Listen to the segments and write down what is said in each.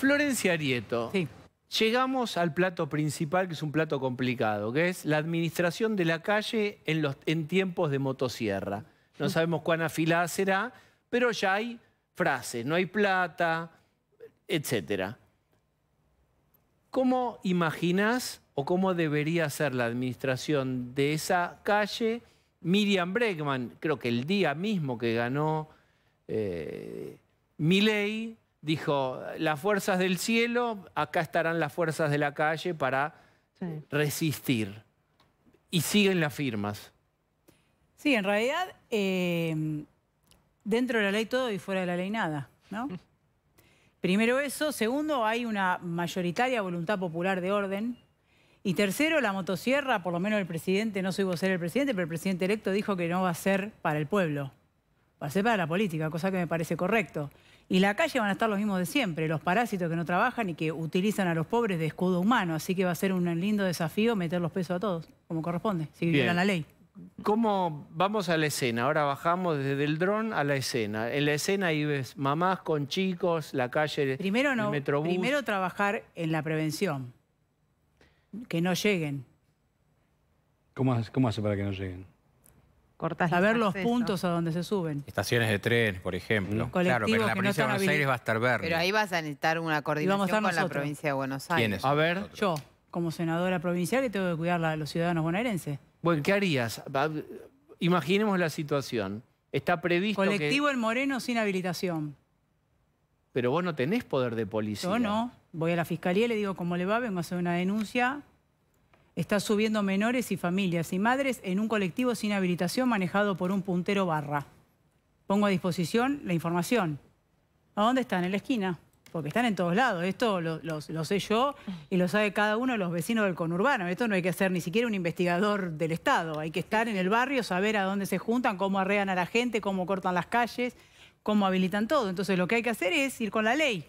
Florencia Arieto. Llegamos al plato principal, que es un plato complicado, que es la administración de la calle en, tiempos de motosierra. No sabemos cuán afilada será, pero ya hay frases, no hay plata, etc. ¿Cómo imaginas o cómo debería ser la administración de esa calle? Miriam Bregman, creo que el día mismo que ganó eh, Miley, dijo, las fuerzas del cielo, acá estarán las fuerzas de la calle para resistir. Y siguen las firmas. Sí, en realidad, eh, dentro de la ley todo y fuera de la ley nada, ¿no? Primero eso, segundo, hay una mayoritaria voluntad popular de orden. Y tercero, la motosierra, por lo menos el presidente, no soy ser el presidente, pero el presidente electo dijo que no va a ser para el pueblo, va a ser para la política, cosa que me parece correcto. Y la calle van a estar los mismos de siempre, los parásitos que no trabajan y que utilizan a los pobres de escudo humano. Así que va a ser un lindo desafío meter los pesos a todos, como corresponde, si la ley. ¿Cómo vamos a la escena? Ahora bajamos desde el dron a la escena. En la escena ahí ves mamás con chicos, la calle, primero no, el Primero trabajar en la prevención, que no lleguen. cómo hace para que no lleguen? A ver los, puntos a donde se suben. Estaciones de tren, por ejemplo. Claro, pero la provincia de Buenos Aires va a estar verde. Pero ahí vas a necesitar una coordinación con la provincia de Buenos Aires. A ver. Yo, como senadora provincial, que tengo que cuidar a los ciudadanos bonaerenses. Bueno, ¿qué harías? Imaginemos la situación. Está previsto Colectivo El Moreno sin habilitación. Pero vos no tenés poder de policía. Yo no. Voy a la fiscalía y le digo cómo le va, vengo a hacer una denuncia está subiendo menores y familias y madres en un colectivo sin habilitación manejado por un puntero barra. Pongo a disposición la información. ¿A dónde están? En la esquina. Porque están en todos lados. Esto lo, sé yo y lo sabe cada uno de los vecinos del conurbano. Esto no hay que hacer ni siquiera un investigador del Estado. Hay que estar en el barrio, saber a dónde se juntan, cómo arrean a la gente, cómo cortan las calles, cómo habilitan todo. Entonces lo que hay que hacer es ir con la ley.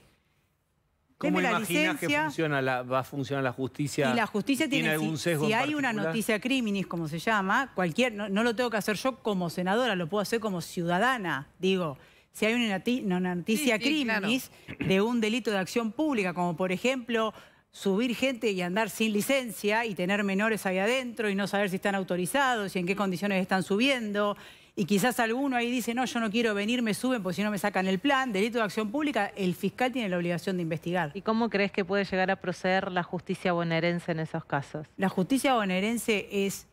¿Cómo imaginas que la, va a funcionar la justicia? Y la justicia tiene, Si, hay una noticia criminis, como se llama, cualquier, no, lo tengo que hacer yo como senadora, lo puedo hacer como ciudadana, digo. Si hay una, noticia criminis de un delito de acción pública, como por ejemplo subir gente y andar sin licencia y tener menores ahí adentro y no saber si están autorizados y en qué condiciones están subiendo y quizás alguno ahí dice, no, yo no quiero venir, me suben porque si no me sacan el plan, delito de acción pública, el fiscal tiene la obligación de investigar. ¿Y cómo crees que puede llegar a proceder la justicia bonaerense en esos casos? La justicia bonaerense es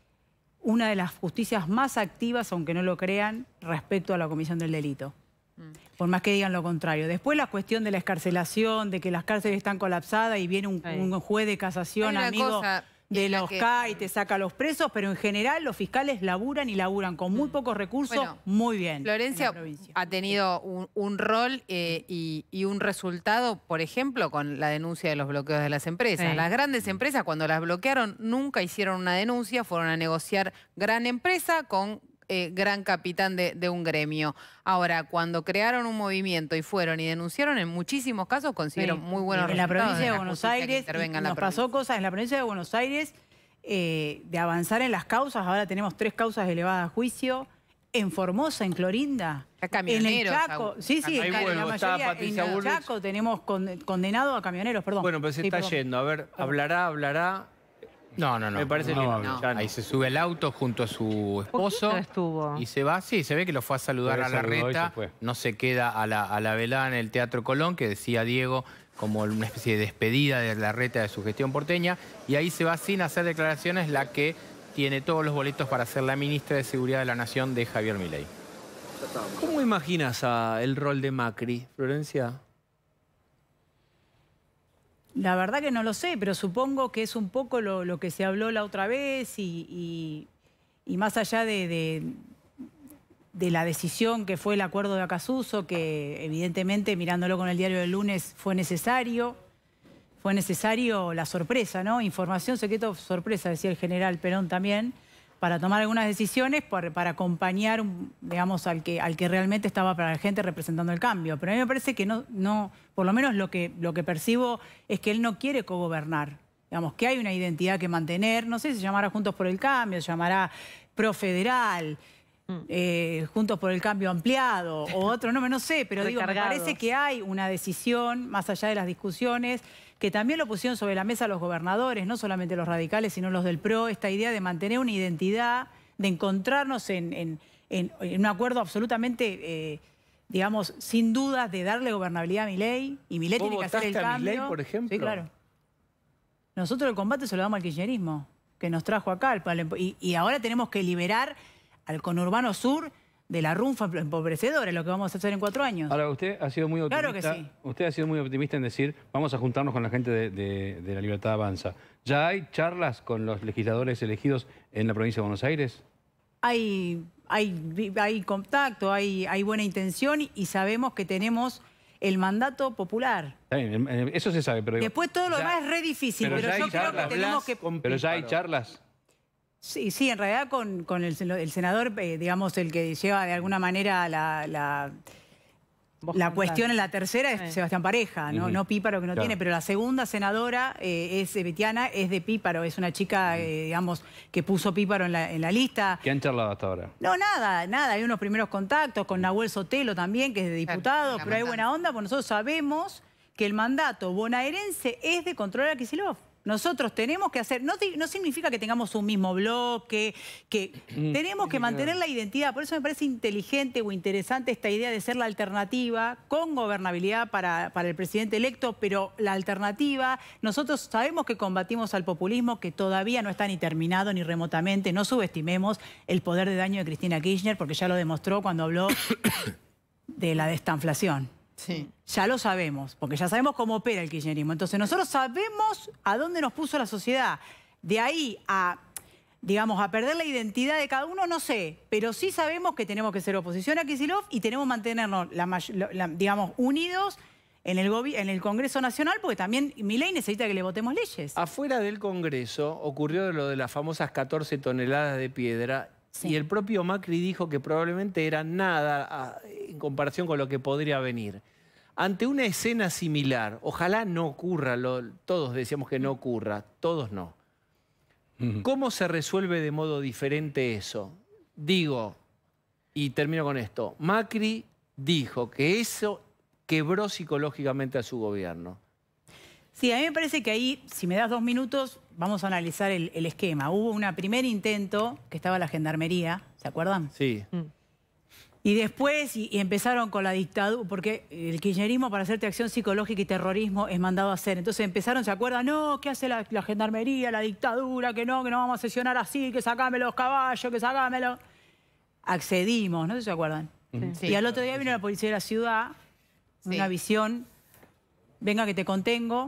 una de las justicias más activas, aunque no lo crean, respecto a la comisión del delito. Mm. Por más que digan lo contrario. Después la cuestión de la escarcelación, de que las cárceles están colapsadas y viene un, juez de casación, amigo de los que... y te saca los presos, pero en general los fiscales laburan y laburan con muy mm. pocos recursos, muy bien. Florencia ha tenido un, rol eh, y, un resultado, por ejemplo, con la denuncia de los bloqueos de las empresas. Las grandes empresas, cuando las bloquearon, nunca hicieron una denuncia, fueron a negociar gran empresa con eh, gran capitán de, un gremio. Ahora, cuando crearon un movimiento y fueron y denunciaron, en muchísimos casos consiguieron muy buenos resultados. En la provincia de, Buenos Aires nos pasó cosas en la provincia de Buenos Aires eh, de avanzar en las causas. Ahora tenemos tres causas elevadas a juicio en Formosa, en Clorinda. En el Chaco, sí, sí, en el Chaco tenemos condenado a camioneros, perdón. Bueno, pero se está yendo. A ver, hablará, hablará. No, no, no. Me parece que Ahí se sube el auto junto a su esposo. Y se va, sí, se ve que lo fue a saludar a la reta. no se queda a la, velada en el Teatro Colón, que decía Diego, como una especie de despedida de la reta de su gestión porteña. Y ahí se va sin hacer declaraciones la que tiene todos los boletos para ser la ministra de Seguridad de la Nación de Javier Milei. ¿Cómo imaginas el rol de Macri, Florencia? La verdad que no lo sé, pero supongo que es un poco lo, que se habló la otra vez y, más allá de, la decisión que fue el acuerdo de Acasuso, que evidentemente mirándolo con el diario del lunes fue necesario, fue necesario la sorpresa, ¿no? Información secreta sorpresa, decía el general Perón también para tomar algunas decisiones, para, acompañar, digamos, al que, al que realmente estaba para la gente representando el cambio. Pero a mí me parece que no, no por lo menos lo que, lo que percibo es que él no quiere cogobernar. Digamos, que hay una identidad que mantener, no sé, se llamará Juntos por el Cambio, se llamará Profederal, Mm. Eh, Juntos por el Cambio ampliado o otro, no, no sé, pero digo, me parece que hay una decisión, más allá de las discusiones, que también lo pusieron sobre la mesa los gobernadores, no solamente los radicales, sino los del PRO, esta idea de mantener una identidad, de encontrarnos en, un acuerdo absolutamente... Eh, digamos, sin dudas de darle gobernabilidad a Milei, y Milei tiene que hacer el cambio. por ejemplo? claro. Nosotros el combate se lo damos al kirchnerismo, que nos trajo acá. Y, y ahora tenemos que liberar al conurbano sur de la rumfa empobrecedora, lo que vamos a hacer en cuatro años. Ahora, usted ha sido muy optimista. Usted ha sido muy optimista en decir, vamos a juntarnos con la gente de, la Libertad Avanza. ¿Ya hay charlas con los legisladores elegidos en la provincia de Buenos Aires? Hay, hay, hay contacto, hay, hay buena intención y sabemos que tenemos el mandato popular. Em, em, eso se sabe, pero... Después todo lo demás es re difícil, pero, yo creo que tenemos que... Pero ya hay charlas. Sí, sí, en realidad con, el, senador, eh, digamos, el que lleva de alguna manera la, la, cuestión en la tercera es Sebastián Pareja, ¿no? Píparo, que no tiene, pero la segunda senadora eh, es eh, Betiana, es de Píparo, es una chica, digamos, que puso Píparo en la, lista. ¿Qué han charlado hasta ahora? No, nada, nada, hay unos primeros contactos con Nahuel Sotelo también, que es de diputado, pero hay buena onda, porque nosotros sabemos que el mandato bonaerense es de controlar a Kisilov. Nosotros tenemos que hacer, no, significa que tengamos un mismo bloque, que mm. tenemos que mantener la identidad. Por eso me parece inteligente o interesante esta idea de ser la alternativa con gobernabilidad para, para el presidente electo, pero la alternativa, nosotros sabemos que combatimos al populismo que todavía no está ni terminado ni remotamente, no subestimemos el poder de daño de Cristina Kirchner porque ya lo demostró cuando habló de la destanflación. Ya lo sabemos, porque ya sabemos cómo opera el kirchnerismo. Entonces nosotros sabemos a dónde nos puso la sociedad. De ahí a, digamos, a perder la identidad de cada uno, no sé. Pero sí sabemos que tenemos que ser oposición a Kisilov y tenemos que mantenernos, digamos, unidos en el, Congreso Nacional, porque también mi ley necesita que le votemos leyes. Afuera del Congreso ocurrió lo de las famosas 14 toneladas de piedra y el propio Macri dijo que probablemente era nada ah, en comparación con lo que podría venir. Ante una escena similar, ojalá no ocurra, todos decíamos que no ocurra, todos no. ¿Cómo se resuelve de modo diferente eso? Digo, y termino con esto, Macri dijo que eso quebró psicológicamente a su gobierno. Sí, a mí me parece que ahí, si me das dos minutos, vamos a analizar el, esquema. Hubo un primer intento que estaba la gendarmería, ¿se acuerdan? Sí. Y después y, empezaron con la dictadura, porque el kirchnerismo para hacerte acción psicológica y terrorismo es mandado a hacer. Entonces empezaron, ¿se acuerdan? No, ¿qué hace la, gendarmería, la dictadura? Que no, que no vamos a sesionar así, que sacame los caballos, que sacámelo. Accedimos, ¿no? ¿Se acuerdan? Y al otro día vino la policía de la ciudad, una visión, venga que te contengo,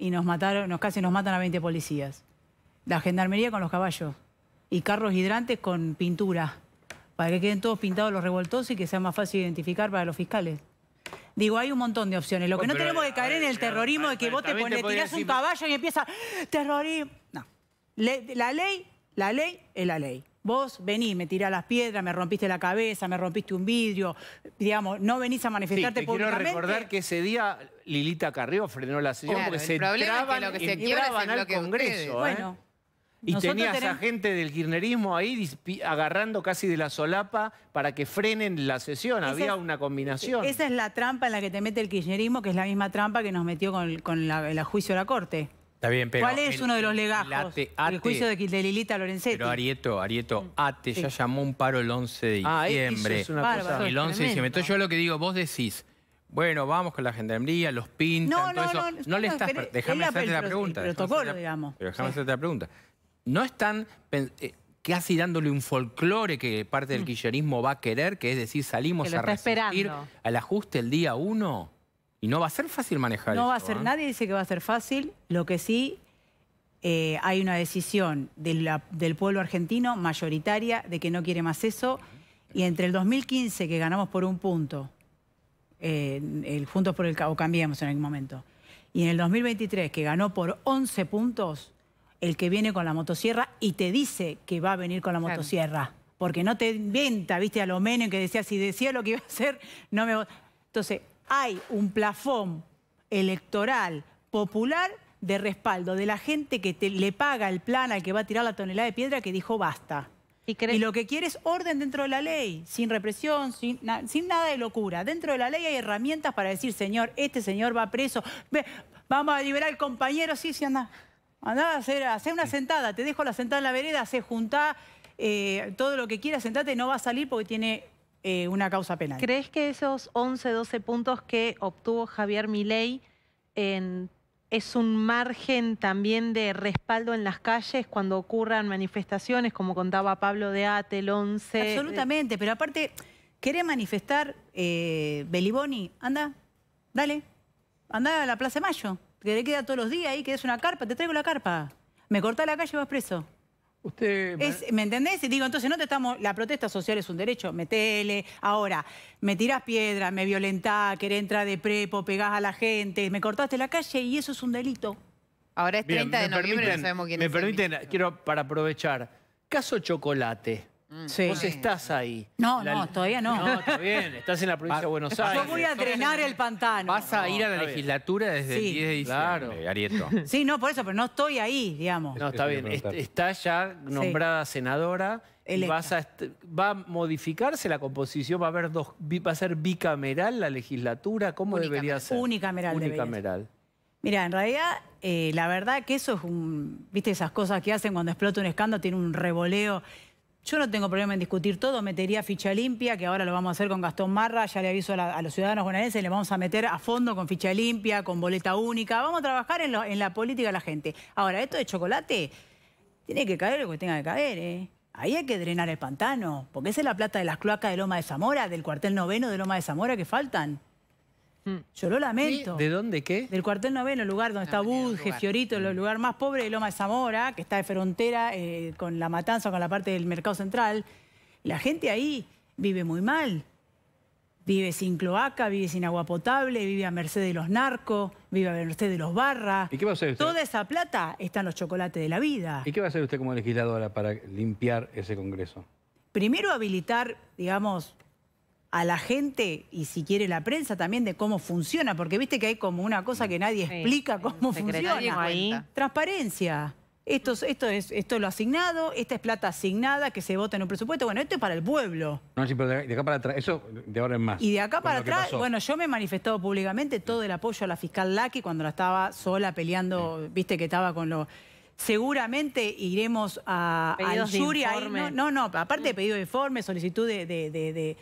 y nos mataron, nos casi nos matan a 20 policías. La gendarmería con los caballos y carros hidrantes con pintura, para que queden todos pintados los revoltosos y que sea más fácil identificar para los fiscales. Digo, hay un montón de opciones. Lo que no tenemos que caer en el terrorismo de que vos te pones, tirás un caballo y empieza terrorismo. No. la ley, la ley es la ley. Vos venís, me tirás las piedras, me rompiste la cabeza, me rompiste un vidrio, digamos, no venís a manifestarte sí, te Quiero recordar que ese día Lilita Carrió frenó la sesión porque se entraban al Congreso. ¿eh? Y tenías a gente del kirchnerismo ahí agarrando casi de la solapa para que frenen la sesión. Había una combinación. Esa es la trampa en la que te mete el kirchnerismo, que es la misma trampa que nos metió con, el juicio de la Corte. Está bien, pero ¿Cuál es uno de los legajos? del el juicio de, Lilita Lorenzetti. Pero Arieto, Arieto, ATE ya llamó un paro el 11 de ah, diciembre. Ah, es una cosa. El 11 de diciembre. Entonces yo lo que digo, vos decís, bueno, vamos con la gendarmería, los pintan, todo no, eso. No, no, no le estás... déjame hacerte la, pregunta. El protocolo, digamos. Pero déjame hacerte la pregunta. ¿No están eh, casi dándole un folclore que parte del mm. va a querer, que es decir, salimos a resistir al ajuste el día 1? Y no va a ser fácil manejar No va a ser, ¿eh? nadie dice que va a ser fácil. Lo que sí, eh, hay una decisión del pueblo argentino mayoritaria de que no quiere más eso. Y entre el 2015, que ganamos por un punto, eh, Juntos por el o cambiamos en algún momento, y en el 2023, que ganó por 11 puntos, el que viene con la motosierra y te dice que va a venir con la motosierra. Porque no te inventa, viste, a lo menos que decía, si decía lo que iba a hacer, no me... Entonces, hay un plafón electoral popular de respaldo de la gente que le paga el plan al que va a tirar la tonelada de piedra que dijo basta. ¿Y, lo que quiere es orden dentro de la ley, sin represión, sin, sin, nada de locura. Dentro de la ley hay herramientas para decir, señor, este señor va preso, vamos a liberar al compañero, sí, sí, anda. Andá a hacer, una sentada, te dejo la sentada en la vereda, se junta eh, todo lo que quieras, sentate, no va a salir porque tiene eh, una causa penal. ¿Crees que esos 11, 12 puntos que obtuvo Javier Milei en, es un margen también de respaldo en las calles cuando ocurran manifestaciones, como contaba Pablo de Atel, 11? Absolutamente, pero aparte, quiere manifestar, eh, Beliboni? Anda, dale, anda a la Plaza de Mayo, que le queda todos los días ahí, que es una carpa, te traigo la carpa. Me corta la calle, vas preso. Usted... Es, ¿Me entendés? Digo, entonces no te estamos... La protesta social es un derecho, metele. Ahora, me tirás piedra, me violentás, querés entrar de prepo, pegás a la gente, me cortaste la calle y eso es un delito. Ahora es 30 de noviembre, no sabemos quién me es. Me permiten, quiero para aprovechar, caso Chocolate. Mm. Vos estás ahí. No, no, todavía no. No, está bien, estás en la provincia de Buenos Aires. Yo voy a drenar el pantano. Vas a ir a la legislatura desde el 10 de diciembre, claro. Arieto. Sí, no, por eso, pero no estoy ahí, digamos. No, está bien, está ya nombrada senadora. vas a, ¿Va a modificarse la composición? ¿Va a, haber dos, ¿Va a ser bicameral la legislatura? ¿Cómo debería ser? Unicameral. Unicameral. Mira, en realidad, eh, la verdad que eso es un... ¿Viste esas cosas que hacen cuando explota un escándalo? Tiene un revoleo yo no tengo problema en discutir todo, metería ficha limpia, que ahora lo vamos a hacer con Gastón Marra, ya le aviso a, los ciudadanos bonaerenses, le vamos a meter a fondo con ficha limpia, con boleta única, vamos a trabajar en, la política de la gente. Ahora, esto de chocolate, tiene que caer lo que tenga que caer, ¿eh? Ahí hay que drenar el pantano, porque esa es la plata de las cloacas de Loma de Zamora, del cuartel noveno de Loma de Zamora que faltan. Mm. Yo lo lamento. ¿De dónde qué? Del cuartel noveno, el lugar donde ah, está Budge, Fiorito, el lugar más pobre de Loma de Zamora, que está de frontera eh, con la matanza, con la parte del mercado central. La gente ahí vive muy mal. Vive sin cloaca, vive sin agua potable, vive a merced de los narcos, vive a merced de los barras. ¿Y qué va a hacer usted? Toda esa plata está en los chocolates de la vida. ¿Y qué va a hacer usted como legisladora para limpiar ese Congreso? Primero habilitar, digamos, a la gente y si quiere la prensa también de cómo funciona, porque viste que hay como una cosa que nadie explica cómo funciona. Ahí. Transparencia. Esto, esto, es, esto lo asignado, esta es plata asignada que se vota en un presupuesto. Bueno, esto es para el pueblo. No, sí, pero de, acá para atrás, eso de ahora en más. Y de acá para atrás, bueno, yo me he manifestado públicamente todo el apoyo a la fiscal Laki cuando la estaba sola peleando, viste que estaba con los seguramente iremos a, al jury. no, no, no, aparte de pedido de informe, solicitud de, de,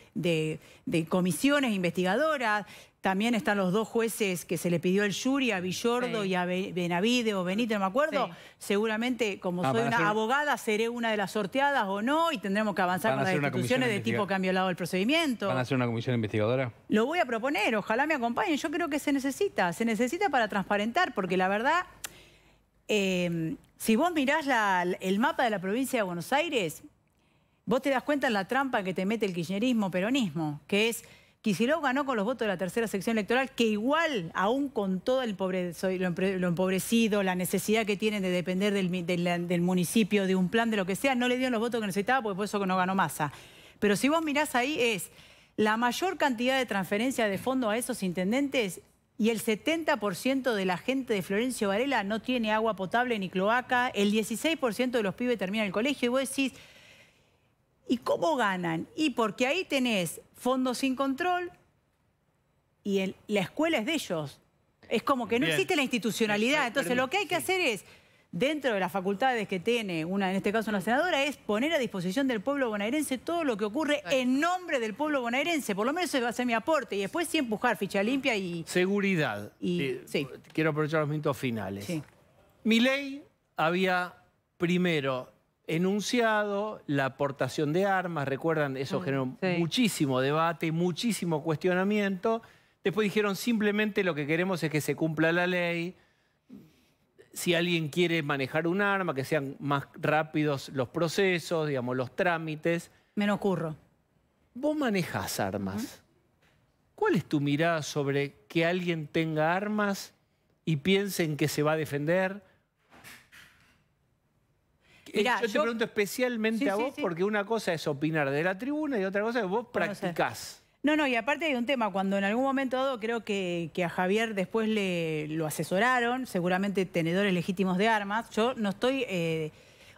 de, comisiones investigadoras, también están los dos jueces que se le pidió el jury, a Villordo y a Benavide o Benito, no me acuerdo. Seguramente, como ah, soy una abogada, seré una de las sorteadas o no y tendremos que avanzar con las instituciones de tipo que han violado el procedimiento. ¿Van a hacer una comisión investigadora? Lo voy a proponer, ojalá me acompañen. Yo creo que se necesita, se necesita para transparentar, porque la verdad... Eh, si vos mirás el mapa de la provincia de Buenos Aires, vos te das cuenta en la trampa que te mete el kirchnerismo peronismo, que es Kicillof ganó con los votos de la tercera sección electoral, que igual, aún con todo el pobre, lo empobrecido, la necesidad que tienen de depender del, municipio, de un plan, de lo que sea, no le dieron los votos que necesitaba, porque por eso que no ganó masa. Pero si vos mirás ahí es la mayor cantidad de transferencia de fondo a esos intendentes y el 70% de la gente de Florencio Varela no tiene agua potable ni cloaca, el 16% de los pibes termina el colegio y vos decís, ¿y cómo ganan? Y porque ahí tenés fondos sin control y la escuela es de ellos. Es como que no existe la institucionalidad. Entonces lo que hay que hacer es dentro de las facultades que tiene una, en este caso una senadora, es poner a disposición del pueblo bonaerense todo lo que ocurre en nombre del pueblo bonaerense. Por lo menos eso va a ser mi aporte. Y después sí empujar ficha limpia y... Seguridad. Eh, quiero aprovechar los minutos finales. Mi ley había primero enunciado la aportación de armas, recuerdan, eso mm, generó muchísimo debate, muchísimo cuestionamiento. Después dijeron simplemente lo que queremos es que se cumpla la ley, si alguien quiere manejar un arma, que sean más rápidos los procesos, digamos, los trámites. Me lo ocurro. Vos manejás armas. ¿Cuál es tu mirada sobre que alguien tenga armas y piense en que se va a defender? Eh, yo te pregunto especialmente a vos porque una cosa es opinar de la tribuna y otra cosa es que vos practicás. No, no, y aparte hay un tema, cuando en algún momento dado, creo que, a Javier después le lo asesoraron, seguramente tenedores legítimos de armas, yo no estoy... Eh,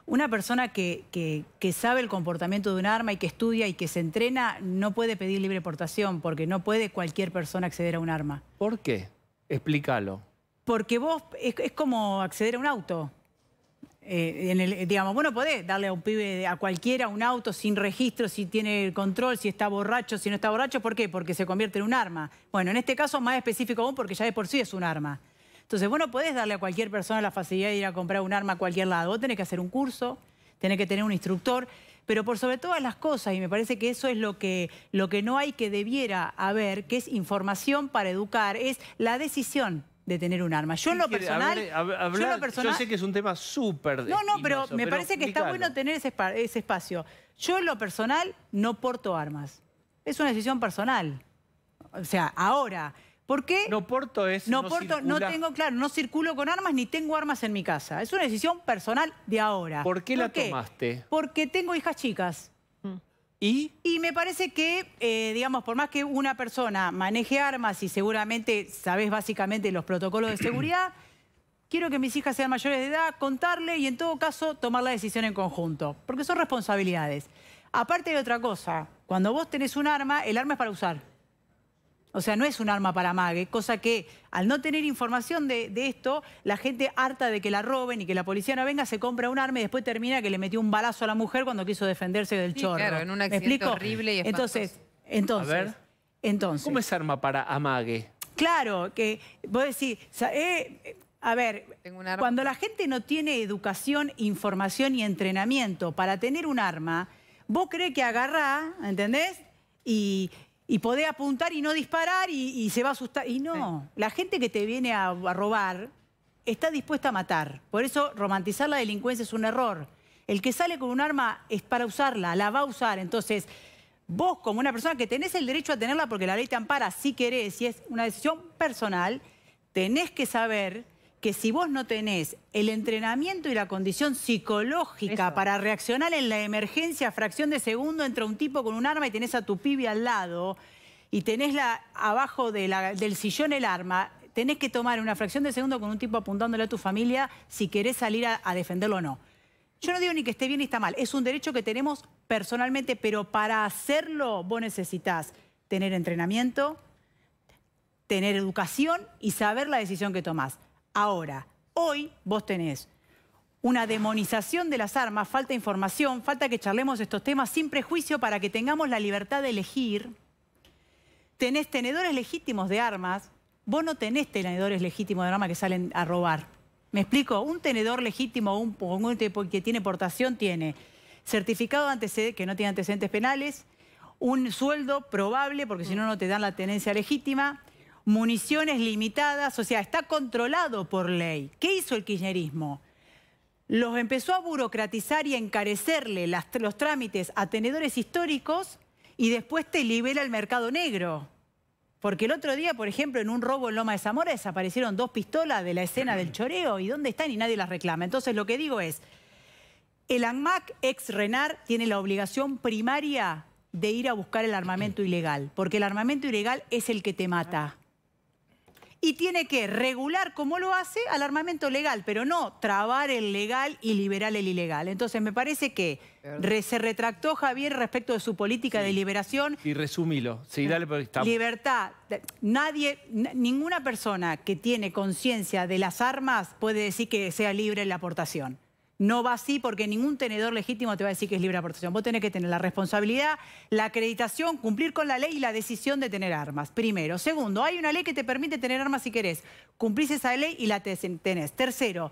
una persona que, sabe el comportamiento de un arma y que estudia y que se entrena no puede pedir libre portación porque no puede cualquier persona acceder a un arma. ¿Por qué? Explícalo. Porque vos, es como acceder a un auto. Eh, el, digamos, bueno, podés darle a un pibe, a cualquiera, un auto sin registro, si tiene el control, si está borracho, si no está borracho. ¿Por qué? Porque se convierte en un arma. Bueno, en este caso más específico aún porque ya de por sí es un arma. Entonces, bueno puedes podés darle a cualquier persona la facilidad de ir a comprar un arma a cualquier lado. Vos tenés que hacer un curso, tenés que tener un instructor, pero por sobre todas las cosas, y me parece que eso es lo que, lo que no hay que debiera haber, que es información para educar, es la decisión de tener un arma. Yo en lo personal... yo, sé que es un tema súper... No, no, pero me parece que está bueno tener ese, espacio. Yo en lo personal no porto armas. Es una decisión personal. O sea, ahora... ¿Por qué? No porto eso No, porto, no tengo, claro, no circulo con armas ni tengo armas en mi casa. Es una decisión personal de ahora. ¿Por qué la tomaste? Porque tengo hijas chicas. ¿Y? me parece que, eh, digamos, por más que una persona maneje armas y seguramente sabes básicamente los protocolos de seguridad, quiero que mis hijas sean mayores de edad, contarle y en todo caso tomar la decisión en conjunto, porque son responsabilidades. Aparte de otra cosa, cuando vos tenés un arma, el arma es para usar. O sea, no es un arma para amague. cosa que al no tener información de, esto, la gente harta de que la roben y que la policía no venga, se compra un arma y después termina que le metió un balazo a la mujer cuando quiso defenderse del chorro. Claro, en un accidente horrible y espantoso. Entonces, entonces, ver. entonces. ¿Cómo es arma para amague? Claro, que vos decís, eh, eh, a ver, cuando la gente no tiene educación, información y entrenamiento para tener un arma, vos crees que agarrá, ¿entendés? Y y podés apuntar y no disparar y, se va a asustar. Y no, la gente que te viene a, a, robar está dispuesta a matar. Por eso romantizar la delincuencia es un error. El que sale con un arma es para usarla, la va a usar. Entonces, vos como una persona que tenés el derecho a tenerla porque la ley te ampara si querés y es una decisión personal, tenés que saber que si vos no tenés el entrenamiento y la condición psicológica para reaccionar en la emergencia fracción de segundo entre un tipo con un arma y tenés a tu pibe al lado y tenés abajo del sillón el arma, tenés que tomar una fracción de segundo con un tipo apuntándole a tu familia si querés salir a, a defenderlo o no. Yo no digo ni que esté bien ni está mal, es un derecho que tenemos personalmente, pero para hacerlo vos necesitas tener entrenamiento, tener educación y saber la decisión que tomás. Ahora, hoy vos tenés una demonización de las armas, falta información, falta que charlemos estos temas sin prejuicio para que tengamos la libertad de elegir. Tenés tenedores legítimos de armas, vos no tenés tenedores legítimos de armas que salen a robar. ¿Me explico? Un tenedor legítimo, un, un que tiene portación, tiene certificado de antecedentes, que no tiene antecedentes penales, un sueldo probable, porque si no, no te dan la tenencia legítima, municiones limitadas, o sea, está controlado por ley. ¿Qué hizo el kirchnerismo? Los empezó a burocratizar y a encarecerle los trámites a tenedores históricos y después te libera el mercado negro. Porque el otro día, por ejemplo, en un robo en Loma de Zamora desaparecieron dos pistolas de la escena del choreo y dónde están y nadie las reclama. Entonces lo que digo es, el ANMAC ex Renar tiene la obligación primaria de ir a buscar el armamento ilegal, porque el armamento ilegal es el que te mata y tiene que regular como lo hace al armamento legal, pero no trabar el legal y liberar el ilegal. Entonces me parece que se retractó Javier respecto de su política de liberación. Y resumilo, sí, dale Libertad. Nadie, ninguna persona que tiene conciencia de las armas puede decir que sea libre la aportación no va así porque ningún tenedor legítimo te va a decir que es libre aportación. Vos tenés que tener la responsabilidad, la acreditación, cumplir con la ley y la decisión de tener armas, primero. Segundo, hay una ley que te permite tener armas si querés. Cumplís esa ley y la tenés. Tercero,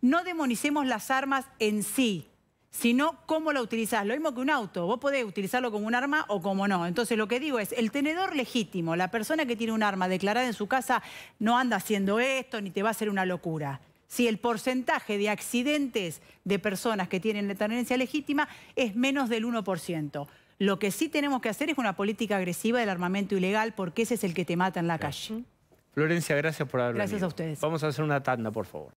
no demonicemos las armas en sí sino cómo la utilizás. Lo mismo que un auto, vos podés utilizarlo como un arma o como no. Entonces lo que digo es, el tenedor legítimo, la persona que tiene un arma declarada en su casa, no anda haciendo esto ni te va a hacer una locura si el porcentaje de accidentes de personas que tienen tenencia legítima es menos del 1%. Lo que sí tenemos que hacer es una política agresiva del armamento ilegal, porque ese es el que te mata en la calle. Florencia, gracias por haber Gracias a ustedes. Vamos a hacer una tanda, por favor.